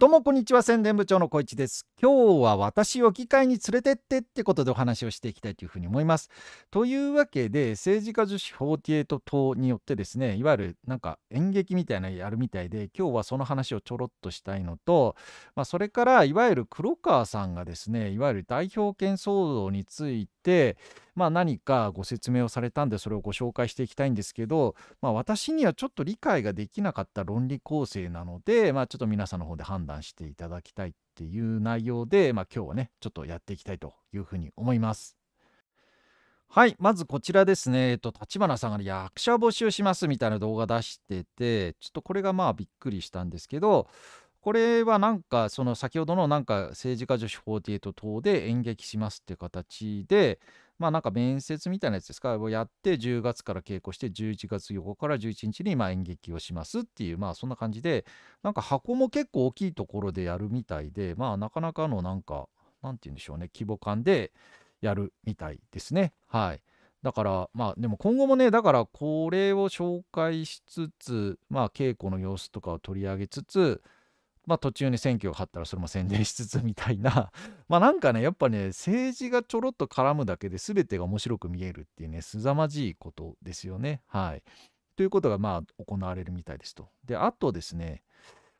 どうもこんにちは宣伝部長の小市です今日は私を議会に連れてってってことでお話をしていきたいというふうに思いますというわけで政治家女子48党によってですねいわゆるなんか演劇みたいなのやるみたいで今日はその話をちょろっとしたいのと、まあ、それからいわゆる黒川さんがですねいわゆる代表権騒動についてまあ、何かご説明をされたんでそれをご紹介していきたいんですけど、まあ、私にはちょっと理解ができなかった論理構成なので、まあ、ちょっと皆さんの方で判断断していただきたいっていう内容で、まあ、今日はねちょっとやっていきたいというふうに思います。はい、まずこちらですね、えっと、立花さんが役者募集しますみたいな動画出してて、ちょっとこれがまあびっくりしたんですけど、これはなんか、その先ほどのなんか政治家女子48等で演劇しますっていう形で、まあなんか面接みたいなやつですか、をやって、10月から稽古して、11月4日から11日にま演劇をしますっていう、まあそんな感じで、なんか箱も結構大きいところでやるみたいで、まあなかなかのなんか、なんて言うんでしょうね、規模感でやるみたいですね。はい。だからまあでも今後もねだからこれを紹介しつつまあ稽古の様子とかを取り上げつつまあ、途中に選挙が張ったらそれも宣伝しつつみたいな まあなんかねやっぱね政治がちょろっと絡むだけで全てが面白く見えるっていうねすざまじいことですよねはいということがまあ行われるみたいですとであとですね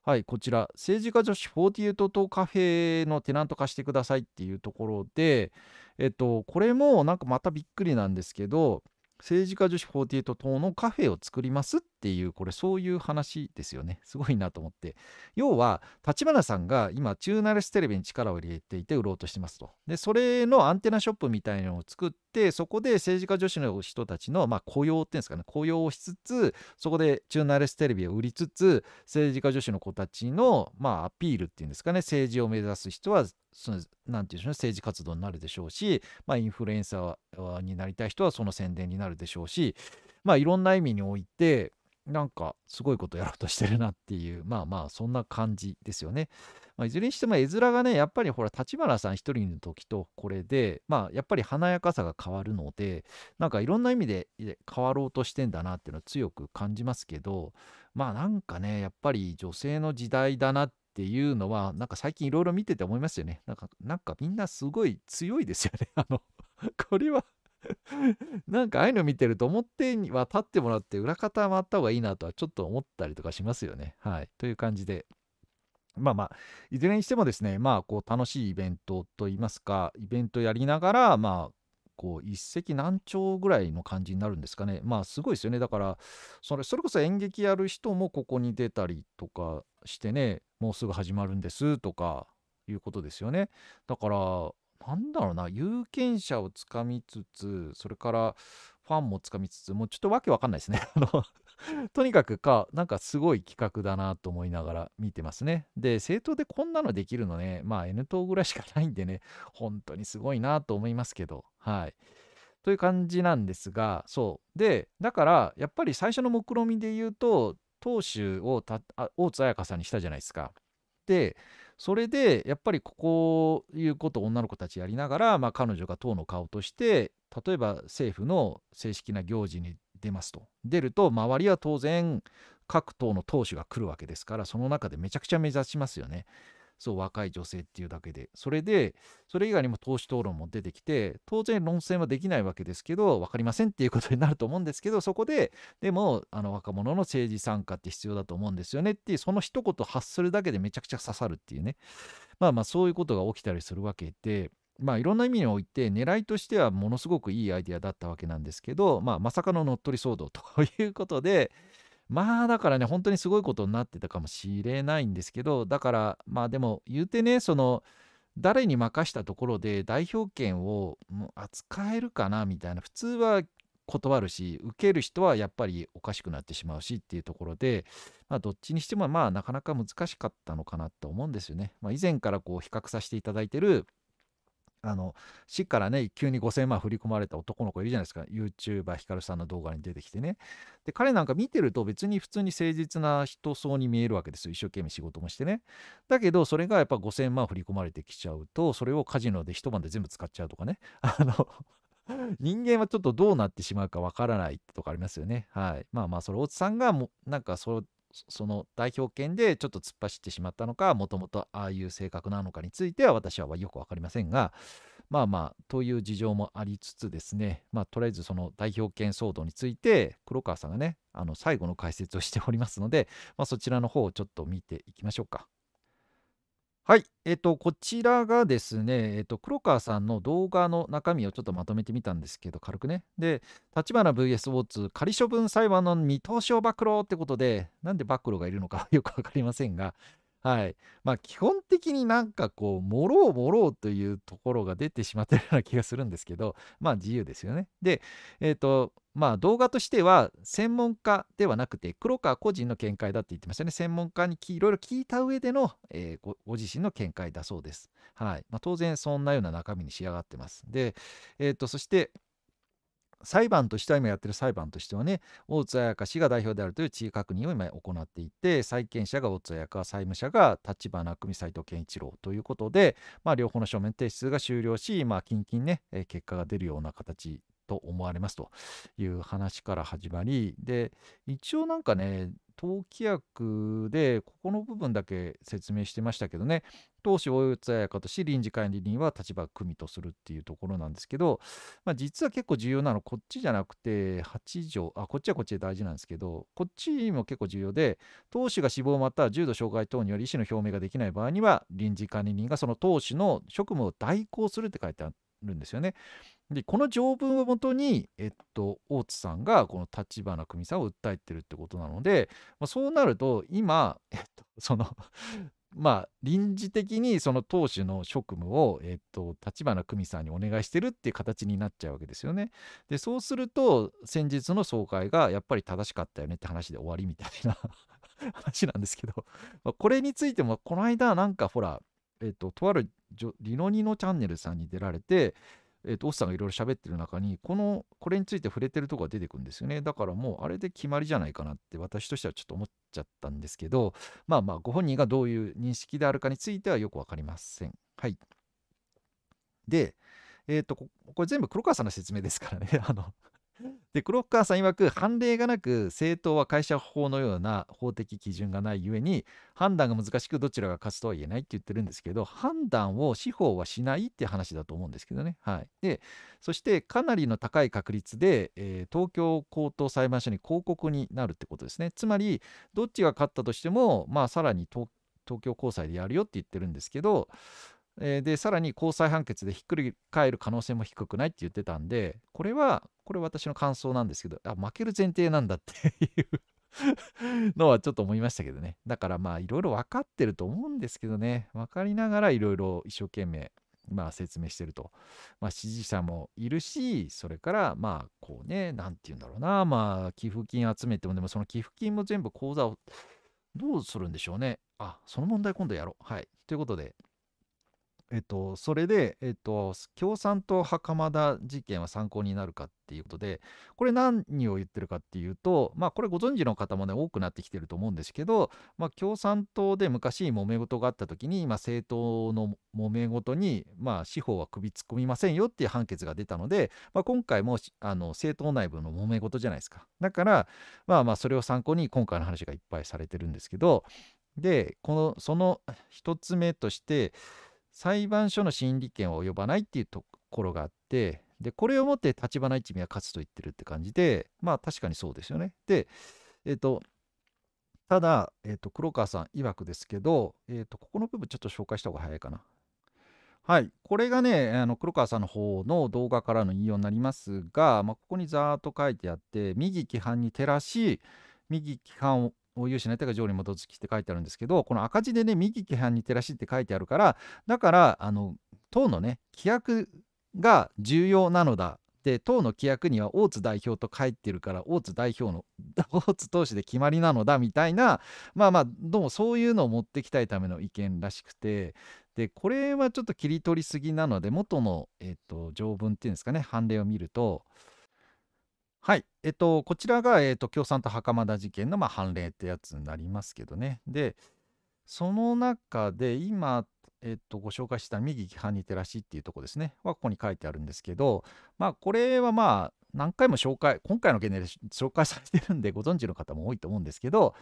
はい、こちら、政治家女子48党カフェのテナント化してくださいっていうところで、えっと、これもなんかまたびっくりなんですけど、政治家女子48等のカフェを作りますっていうこれそういう話ですよね すごいなと思って要は立花さんが今チューナレステレビに力を入れていて売ろうとしてますとでそれのアンテナショップみたいのを作ってそこで政治家女子の人たちの、まあ、雇用っていうんですかね雇用をしつつそこでチューナレステレビを売りつつ政治家女子の子たちの、まあ、アピールっていうんですかね政治を目指す人はそのなんていうん政治活動になるでしょうし、まあ、インフルエンサーになりたい人はその宣伝になるでしょうし、まあ、いろんな意味においてなんかすごいことやろうとしてるなっていう まあまあそんな感じですよね。まあ、いずれにしても絵面がねやっぱりほら立花さん一人の時とこれでまあやっぱり華やかさが変わるのでなんかいろんな意味で変わろうとしてんだなっていうのは強く感じますけどまあなんかねやっぱり女性の時代だなっっていうのは、なんか最近いろいろ見てて思いますよね。なんか、なんかみんなすごい強いですよね。あの、これは なんかああいうの見てると思っには立ってもらって裏方回った方がいいなとはちょっと思ったりとかしますよね。はい。という感じで。まあまあ、いずれにしてもですね、まあこう楽しいイベントといいますか、イベントやりながら、まあ構一石何鳥ぐらいの感じになるんですかねまあすごいですよねだからそれそれこそ演劇やる人もここに出たりとかしてねもうすぐ始まるんですとかいうことですよねだからなんだろうな有権者をつかみつつそれからファンもつかみつつもうちょっとわけわかんないですね とにかくかなんかすごい企画だなと思いながら見てますねで政党でこんなのできるのねまあ N 党ぐらいしかないんでね本当にすごいなと思いますけどはい。という感じなんですが、そう。で、だから、やっぱり最初の目論見で言うと、党首をたあ大津彩香さんにしたじゃないですか。で、それで、やっぱりこういうことを女の子たちやりながら、まあ、彼女が党の顔として、例えば政府の正式な行事に出ますと。出ると、周りは当然、各党の党首が来るわけですから、その中でめちゃくちゃ目指しますよね。そう若い女性っていうだけでそれでそれ以外にも党首討論も出てきて当然論戦はできないわけですけど分かりませんっていうことになると思うんですけどそこででもあの若者の政治参加って必要だと思うんですよねっていうその一言発するだけでめちゃくちゃ刺さるっていうねまあまあそういうことが起きたりするわけで。まあ、いろんな意味において狙いとしてはものすごくいいアイデアだったわけなんですけど、まあ、まさかの乗っ取り騒動ということで、まあだからね本当にすごいことになってたかもしれないんですけどだからまあでも言うてねその誰に任したところで代表権を扱えるかなみたいな普通は断るし受ける人はやっぱりおかしくなってしまうしっていうところで、まあ、どっちにしてもまあなかなか難しかったのかなと思うんですよね。まあ、以前からこう比較させていただいてるあの市からね急に5,000万振り込まれた男の子いるじゃないですか YouTuber ヒカルさんの動画に出てきてねで彼なんか見てると別に普通に誠実な人そうに見えるわけですよ一生懸命仕事もしてねだけどそれがやっぱ5,000万振り込まれてきちゃうとそれをカジノで一晩で全部使っちゃうとかね あの人間はちょっとどうなってしまうかわからないとかありますよね。はい。まあまあ、それ、大津さんがもう、なんかそその代表権でちょっと突っ走ってしまったのかもともとああいう性格なのかについては私はよく分かりませんがまあまあという事情もありつつですねまあとりあえずその代表権騒動について黒川さんがねあの最後の解説をしておりますので、まあ、そちらの方をちょっと見ていきましょうか。はい、えっと、こちらがですね、えっと、黒川さんの動画の中身をちょっとまとめてみたんですけど、軽くね。で、立花 VS ウォーツ、仮処分裁判の見通しを暴露ってことで、なんで暴露がいるのか よくわかりませんが、はい。まあ、基本的になんかこう、もろうもろうというところが出てしまってるような気がするんですけど、まあ、自由ですよね。で、えっと、まあ、動画としては専門家ではなくて黒川個人の見解だって言ってましたね専門家にいろいろ聞いた上での、えー、ごご自身の見解だそうです、はいまあ、当然そんなような中身に仕上がってますで、えーと、とそして裁判としては今やってる裁判としてはね大津彩香氏が代表であるという地位確認を今行っていて債権者が大津彩香債務者が立花久美斎藤健一郎ということで、まあ、両方の書面提出が終了し、まあ、近々ね結果が出るような形と思われますという話から始まりで一応なんかね党規約でここの部分だけ説明してましたけどね党首大津彩かとし臨時管理人は立場組とするっていうところなんですけど、まあ、実は結構重要なのこっちじゃなくて8条あこっちはこっちで大事なんですけどこっちも結構重要で党首が死亡または重度障害等により意思の表明ができない場合には臨時管理人がその党首の職務を代行するって書いてあるんですよね。でこの条文をもとに、えっと、大津さんがこの立花久美さんを訴えてるってことなので、まあ、そうなると今、えっと、その まあ、臨時的にその党首の職務を、えっと、立花久美さんにお願いしてるっていう形になっちゃうわけですよね。でそうすると先日の総会がやっぱり正しかったよねって話で終わりみたいな 話なんですけどまあ、これについてもこの間なんかほら、えっと、とあるリノニのチャンネルさんに出られてえーと、オスさんがいろいろ喋ってる中にこのこれについて触れてるとこが出てくるんですよねだからもうあれで決まりじゃないかなって私としてはちょっと思っちゃったんですけどまあまあご本人がどういう認識であるかについてはよく分かりませんはいでえっ、ー、とこれ全部黒川さんの説明ですからね あので黒川さん曰く判例がなく政党は会社法のような法的基準がないゆえに判断が難しくどちらが勝つとは言えないって言ってるんですけど判断を司法はしないって話だと思うんですけどね。はい、でそしてかなりの高い確率で、えー、東京高等裁判所に広告になるってことですね。つまりどっちが勝ったとしても、まあ、さらに東京高裁でやるよって言ってるんですけどえー、でさらに高裁判決でひっくり返る可能性も低くないって言ってたんでこれはこれ私の感想なんですけどあ負ける前提なんだっていうのはちょっと思いましたけどねだからまあいろいろ分かってると思うんですけどね分かりながらいろいろ一生懸命まあ説明してると、まあ、支持者もいるしそれからまあこうね何て言うんだろうなまあ寄付金集めてもでもその寄付金も全部口座をどうするんでしょうねあその問題今度やろうはいということでえっと、それで、えっと、共産党袴田事件は参考になるかっていうことで、これ何を言ってるかっていうと、まあ、これご存知の方もね、多くなってきてると思うんですけど、まあ、共産党で昔揉め事があった時に、まあ、政党の揉め事に、まあ、司法は首突っ込みませんよっていう判決が出たので、まあ、今回もあの政党内部の揉め事じゃないですか。だから、まあまあ、それを参考に今回の話がいっぱいされてるんですけど、で、この、その一つ目として、裁判所の審理権を及ばないっていうところがあってでこれをもって立花一味は勝つと言ってるって感じでまあ確かにそうですよね。でえっ、ー、とただ、えっ、ー、と黒川さん曰くですけど、えっ、ー、とここの部分ちょっと紹介した方が早いかな。はい、これがねあの黒川さんの方の動画からの引用になりますが、まあ、ここにざーっと書いてあって右規範に照らし右規範を融資の得が条理に基づきって書いてあるんですけどこの赤字でね右規範に照らしって書いてあるからだからあの党のね規約が重要なのだで党の規約には大津代表と書いてるから大津代表の 大津投手で決まりなのだみたいなまあまあどうもそういうのを持ってきたいための意見らしくてでこれはちょっと切り取りすぎなので元の、えっと条文っていうんですかね判例を見るとはい、えっと、こちらが、えっと、共産党袴田事件の、まあ、判例ってやつになりますけどね。で、その中で今、えっと、ご紹介した右規範に照らしっていうとこですね、はここに書いてあるんですけど、まあ、これはまあ、何回も紹介、今回の件で紹介されてるんで、ご存知の方も多いと思うんですけど、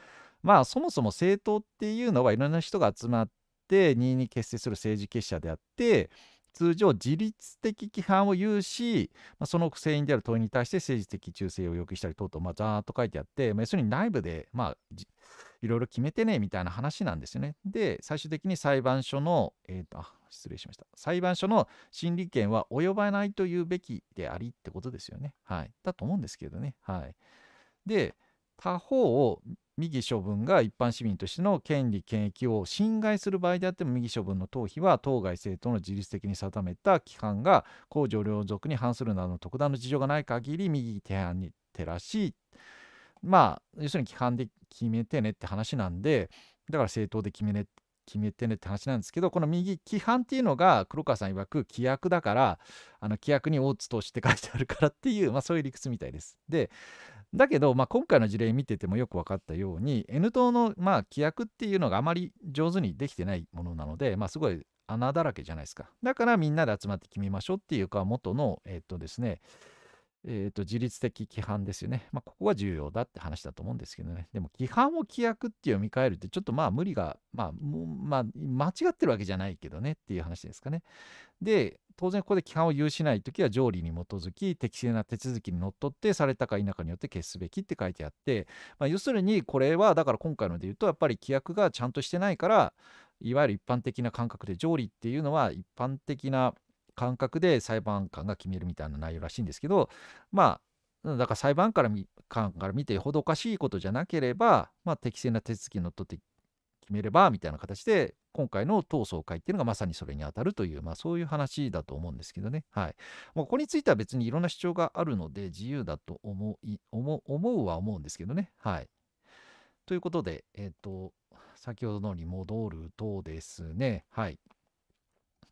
まあ、そもそも政党っていうのはいろんな人が集まって、任意に結成する政治結社であって、通常自律的規範を有し、まあ、その船員である問いに対して政治的忠誠を要求したり等々、まあ、ざーっと書いてあって、まあ、要するに内部で、まあ、いろいろ決めてねみたいな話なんですよね。で、最終的に裁判所の、えっ、ー、と、失礼しました。裁判所の審理権は及ばないというべきでありってことですよね。はい。だと思うんですけどね。はい。で、他方を右処分が一般市民としての権利権益を侵害する場合であっても右処分の逃避は当該政党の自律的に定めた規範が公序良俗に反するなどの特段の事情がない限り右提案に照らしまあ要するに規範で決めてねって話なんでだから政党で決めね決めてねって話なんですけどこの右規範っていうのが黒川さん曰く規約だからあの規約に大津投資って書いてあるからっていう、まあ、そういう理屈みたいです。でだけど、まあ、今回の事例見ててもよく分かったように N 党のまあ規約っていうのがあまり上手にできてないものなので、まあ、すごい穴だらけじゃないですかだからみんなで集まって決めましょうっていうか元のえっとですねえーと、自律的規範ですよね。まあ、ここは重要だって話だと思うんですけどね。でも、規範を規約って読み替えるって、ちょっとまあ無理が、まあ、まあ、間違ってるわけじゃないけどねっていう話ですかね。で、当然ここで規範を有しないときは、条理に基づき、適正な手続きにのっとって、されたか否かによって消すべきって書いてあって、まあ、要するに、これは、だから今回ので言うと、やっぱり規約がちゃんとしてないから、いわゆる一般的な感覚で、条理っていうのは一般的な、感覚で裁判官が決めるみたいな内容らしいんですけどまあだから裁判から官から見てほどおかしいことじゃなければ、まあ、適正な手続きのとって決めればみたいな形で今回の闘争会っていうのがまさにそれに当たるという、まあ、そういう話だと思うんですけどね、はい、もうここについては別にいろんな主張があるので自由だと思い思うは思うんですけどね。はい、ということで、えっ、ー、と先ほどのに戻るとですね、はい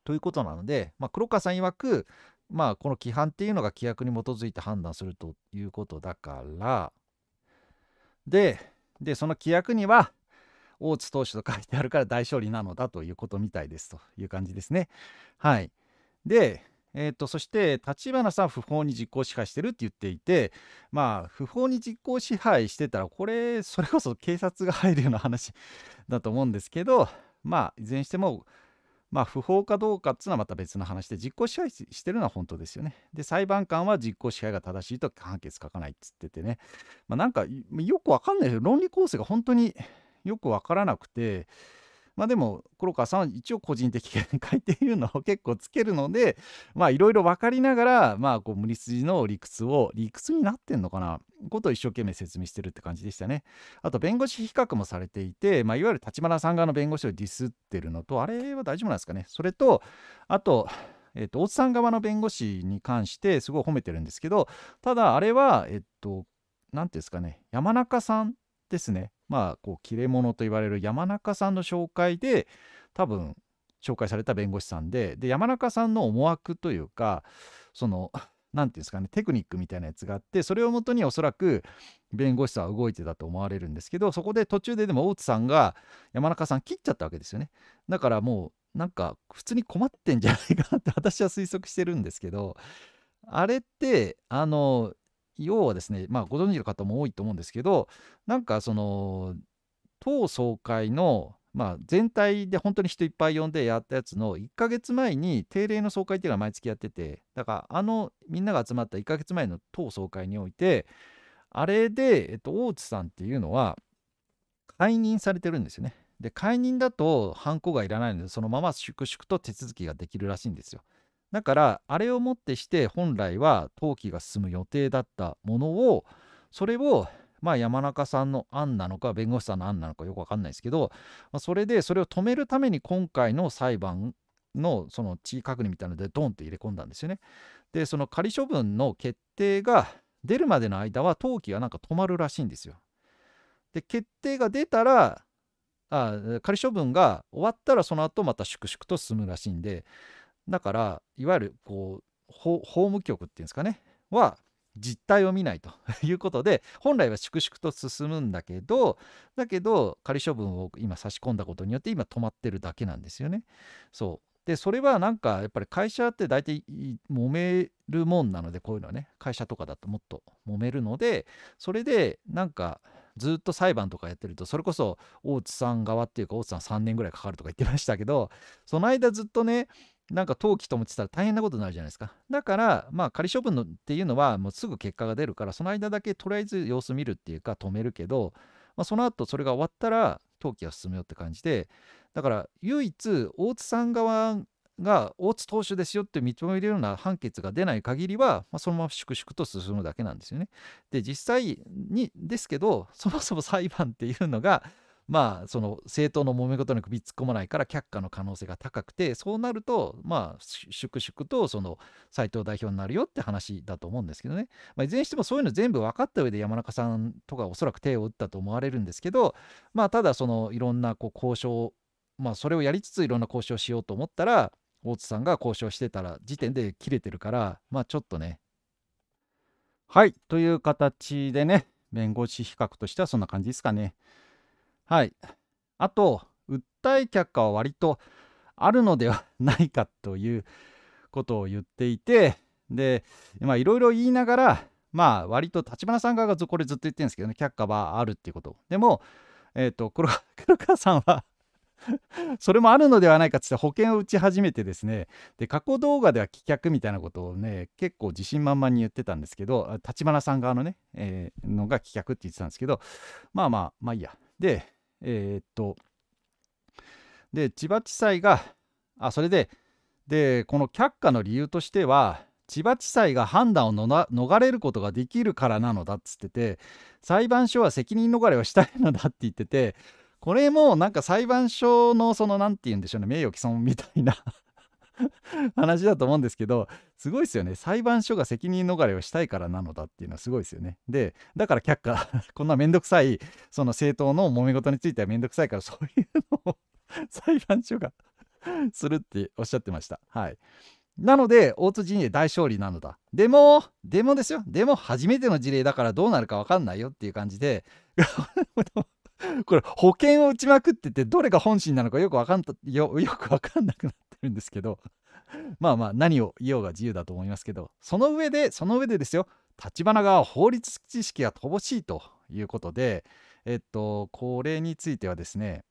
ということなので、まあ、黒川さん曰く、まあ、この規範っていうのが規約に基づいて判断するということだからででその規約には大津投手と書いてあるから大勝利なのだということみたいですという感じですね。はい、で、えーと、そして立花さん不法に実効支配してるって言っていてまあ不法に実効支配してたらこれそれこそ警察が入るような話だと思うんですけどまあいずれにしてもまあ、不法かどうかっていうのはまた別の話で、実行支配してるのは本当ですよね。で、裁判官は実行支配が正しいと判決書かないっつっててね、まあ、なんかよくわかんないですよ。論理構成が本当によくわからなくて、まあでも黒川さんは一応個人的見解っていうのを結構つけるので まあいろいろ分かりながらまあこう無理筋の理屈を理屈になってんのかなことを一生懸命説明してるって感じでしたね。あと弁護士比較もされていて、まあ、いわゆる立花さん側の弁護士をディスってるのとあれは大丈夫なんですかねそれとあとえっと、大津さん側の弁護士に関してすごい褒めてるんですけどただあれはえっと何ていうんですかね山中さんですねまあこう切れ者と言われる山中さんの紹介で多分紹介された弁護士さんでで山中さんの思惑というかその何 て言うんですかねテクニックみたいなやつがあってそれをもとにおそらく弁護士さんは動いてたと思われるんですけどそこで途中ででも大津さんが山中さん切っちゃったわけですよねだからもうなんか普通に困ってんじゃないかなって私は推測してるんですけどあれってあの要はですね、まあ、ご存知の方も多いと思うんですけどなんかその党総会の、まあ、全体で本当に人いっぱい呼んでやったやつの1ヶ月前に定例の総会っていうのは毎月やっててだからあのみんなが集まった1ヶ月前の党総会においてあれで、えっと、大内さんっていうのは解任されてるんですよね。で解任だとハンコがいらないのでそのまま粛々と手続きができるらしいんですよ。だからあれをもってして本来は登記が進む予定だったものをそれをまあ山中さんの案なのか弁護士さんの案なのかよく分かんないですけど、まあ、それでそれを止めるために今回の裁判のその地位確認みたいなのでドンって入れ込んだんですよね。でその仮処分の決定が出るまでの間は登記がなんか止まるらしいんですよ。で決定が出たらあ仮処分が終わったらその後また粛々と進むらしいんでだからいわゆるこう法務局っていうんですかねは実態を見ないということで本来は粛々と進むんだけどだけど仮処分を今差し込んだことによって今止まってるだけなんですよね。そうでそれはなんかやっぱり会社って大体揉めるもんなのでこういうのはね会社とかだともっと揉めるのでそれでなんかずっと裁判とかやってるとそれこそ大津さん側っていうか大津さん3年ぐらいかかるとか言ってましたけどその間ずっとねなんか登記と思ってたら大変なことになるじゃないですか。だから、まあ仮処分のっていうのはもうすぐ結果が出るから、その間だけとりあえず様子見るっていうか止めるけど、まあ、その後それが終わったら登記は進むよって感じで、だから唯一大津さん側が大津投手ですよって認めるような判決が出ない限りは、まあ、そのまま粛々と進むだけなんですよね。で実際にですけどそもそも裁判っていうのがまあその政党の揉め事に首突っ込まないから却下の可能性が高くてそうなるとまあ粛々とその斉藤代表になるよって話だと思うんですけどね、まあ、いずれにしてもそういうの全部分かった上で山中さんとかおそらく手を打ったと思われるんですけどまあただそのいろんなこう交渉まあそれをやりつついろんな交渉しようと思ったら大津さんが交渉してたら時点で切れてるからまあちょっとねはいという形でね弁護士比較としてはそんな感じですかね。はい。あと、訴え却下は割とあるのではないかということを言っていて、で、まあ、いろいろ言いながら、まあ、割と立花さん側がこれずっと言ってるんですけどね、却下はあるっていうこと。でも、えっ、ー、と、黒川さんは それもあるのではないかっって保険を打ち始めてですねで過去動画では棄却みたいなことをね結構自信満々に言ってたんですけど立花さん側のね、えー、のが棄却って言ってたんですけどまあまあまあいいやでえー、っと、で、千葉地裁が、あ、それで、で、この却下の理由としては、千葉地裁が判断を逃れることができるからなのだっつってて裁判所は責任逃れをしたいのだって言っててこれもなんか裁判所のその何て言うんでしょうね名誉毀損みたいな 話だと思うんですけどすごいですよね裁判所が責任逃れをしたいからなのだっていうのはすごいですよねでだから却下 こんな面倒くさいその政党の揉め事については面倒くさいからそういうのを 裁判所がするっておっしゃってましたはいなので大津陣営大勝利なのだでもでもですよでも初めての事例だからどうなるか分かんないよっていう感じでこれ保険を打ちまくっててどれが本心なのかよくわかんよよくわかんなくなっるんですけどまあまあ何を言おうが自由だと思いますけどその上でその上でですよ立花が法律知識が乏しいということでえっとこれについてはですね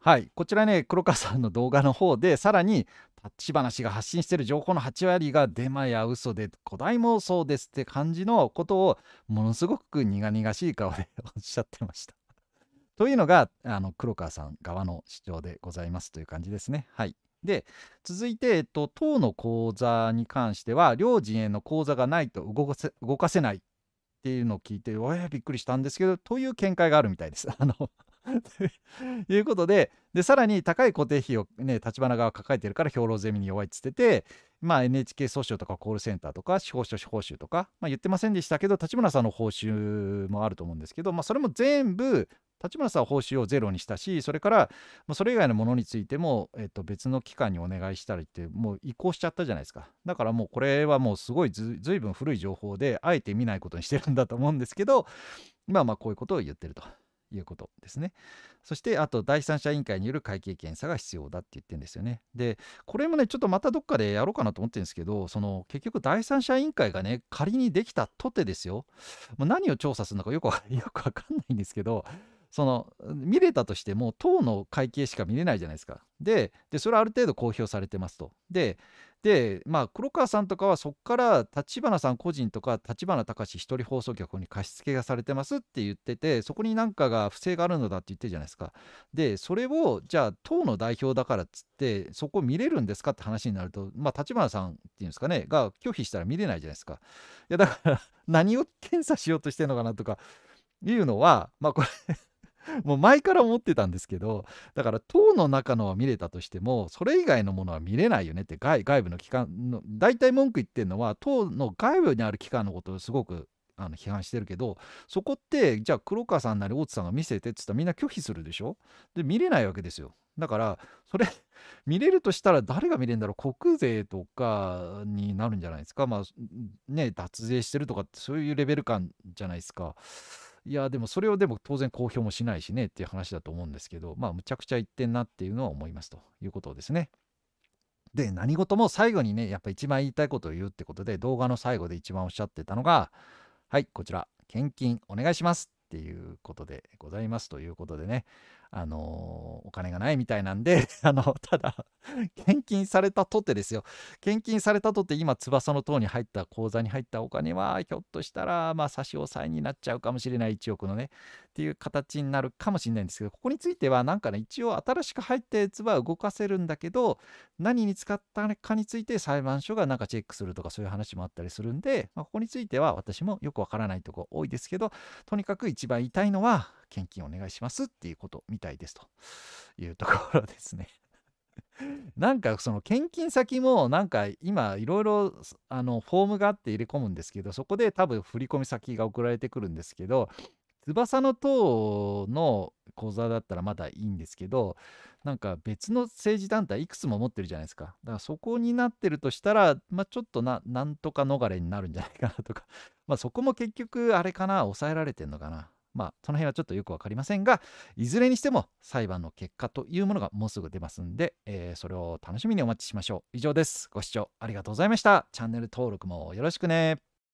はいこちらね黒川さんの動画の方でさらに立花氏が発信している情報の8割がデマや嘘で古代妄想ですって感じのことをものすごく苦々しい顔で おっしゃってましたというのがあの黒川さん側の主張でございますという感じですね。はいで続いて、えっと、党の口座に関しては両陣営の口座がないと動かせ動かせないっていうのを聞いて、えー、びっくりしたんですけどという見解があるみたいです。あのと いうことででさらに高い固定費をね立花側が抱えてるから兵糧ゼミに弱いっつってて、まあ、NHK 訴訟とかコールセンターとか司法書士報酬とか、まあ、言ってませんでしたけど立花さんの報酬もあると思うんですけど、まあ、それも全部立花さんは報酬をゼロにしたしそれからまそれ以外のものについても、えっと、別の機関にお願いしたりってもう移行しちゃったじゃないですかだからもうこれはもうすごいずずいぶん古い情報であえて見ないことにしてるんだと思うんですけどまあまあこういうことを言ってると。いうことですね。そしてあと第三者委員会による会計検査が必要だって言ってるんですよね。でこれもねちょっとまたどっかでやろうかなと思ってるんですけどその結局第三者委員会がね仮にできたとてですよ、まあ、何を調査するのかよく よくわかんないんですけどその見れたとしても党の会計しか見れないじゃないですか。でそれはある程度公表されてますと。でで、まあ、黒川さんとかはそこから立花さん個人とか立花隆一人放送局に貸し付けがされてますって言っててそこになんかが不正があるのだって言ってるじゃないですか。でそれをじゃあ党の代表だからっつってそこ見れるんですかって話になると、まあ、立花さんっていうんですかねが拒否したら見れないじゃないですか。いやだから 何を検査しようとしてるのかなとかいうのはまあこれ もう前から思ってたんですけどだから塔の中のは見れたとしてもそれ以外のものは見れないよねって外部の機関の大体文句言ってるのは塔の外部にある機関のことをすごくあの批判してるけどそこってじゃあ黒川さんなり大津さんが見せてっつったらみんな拒否するでしょで見れないわけですよだからそれ 見れるとしたら誰が見れるんだろう国税とかになるんじゃないですかまあね脱税してるとかそういうレベル感じゃないですか。いや、でもそれをでも当然公表もしないしねっていう話だと思うんですけど、まあ、むちゃくちゃ言ってんなっていうのは思いますということですね。で、何事も最後にね、やっぱ一番言いたいことを言うってことで、動画の最後で一番おっしゃってたのが、はい、こちら、献金お願いしますっていうことでございますということでね、あのお金がないみたいなんで、あの、ただ、献金されたとてですよ。献金されたとて、今、翼の塔に入った口座に入ったお金は、ひょっとしたら、まあ、差し押さえになっちゃうかもしれない1億のね、っていう形になるかもしれないんですけどここについてはなんかね一応新しく入ったやつは動かせるんだけど何に使ったかについて裁判所がなんかチェックするとかそういう話もあったりするんで、まあ、ここについては私もよくわからないとこ多いですけどとにかく一番言いたいのは献金お願いしますっていうことみたいですというところですね。なんかその献金先もなんか今いろいろあのフォームがあって入れ込むんですけどそこで多分振込先が送られてくるんですけど翼の塔の講座だったらまだいいんですけどなんか別の政治団体いくつも持ってるじゃないですかだからそこになってるとしたら、まあ、ちょっとななんとか逃れになるんじゃないかなとか まあそこも結局あれかな抑えられてんのかなまあその辺はちょっとよく分かりませんがいずれにしても裁判の結果というものがもうすぐ出ますんで、えー、それを楽しみにお待ちしましょう以上ですご視聴ありがとうございましたチャンネル登録もよろしくね